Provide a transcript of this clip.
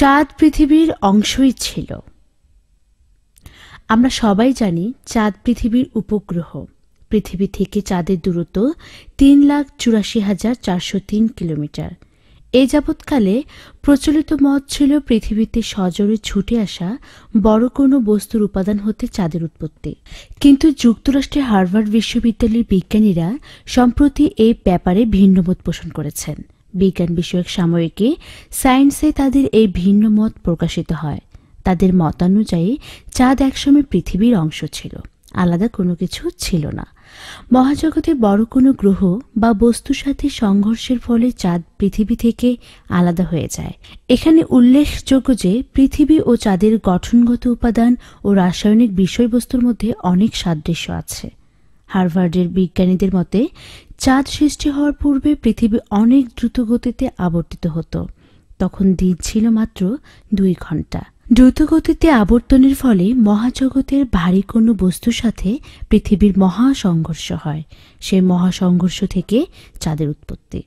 চাঁদ পৃথিবীর অংশই ছিল আমরা সবাই জানি চাঁদ পৃথিবীর উপগ্রহ পৃথিবী থেকে চাঁদের দূরত্ব তিন লাখ চুরাশি হাজার চারশো তিন কিলোমিটার এ যাবৎকালে প্রচলিত মত ছিল পৃথিবীতে সজোরে ছুটে আসা বড় কোনো বস্তুর উপাদান হতে চাঁদের উৎপত্তি কিন্তু যুক্তরাষ্ট্রের হার্ভার্ড বিশ্ববিদ্যালয়ের বিজ্ঞানীরা সম্প্রতি এই ব্যাপারে ভিন্নমত পোষণ করেছেন বিজ্ঞান বিষয়ক সাময়িকী সায়েন্সে তাদের এই ভিন্ন মত প্রকাশিত হয় তাদের মতানুযায়ী চাঁদ একসময় পৃথিবীর অংশ ছিল আলাদা কোনো কিছু ছিল না মহাজগতে বড় কোনো গ্রহ বা বস্তুর সাথে সংঘর্ষের ফলে চাঁদ পৃথিবী থেকে আলাদা হয়ে যায় এখানে উল্লেখযোগ্য যে পৃথিবী ও চাঁদের গঠনগত উপাদান ও রাসায়নিক বিষয়বস্তুর মধ্যে অনেক সাদৃশ্য আছে হার্ভার্ডের বিজ্ঞানীদের মতে চাঁদ সৃষ্টি হওয়ার পূর্বে পৃথিবী অনেক দ্রুত গতিতে আবর্তিত হতো তখন দিন ছিল মাত্র দুই ঘন্টা দ্রুতগতিতে আবর্তনের ফলে মহাজগতের ভারী কোনো বস্তুর সাথে পৃথিবীর মহাসংঘর্ষ হয় সেই মহাসংঘর্ষ থেকে চাঁদের উৎপত্তি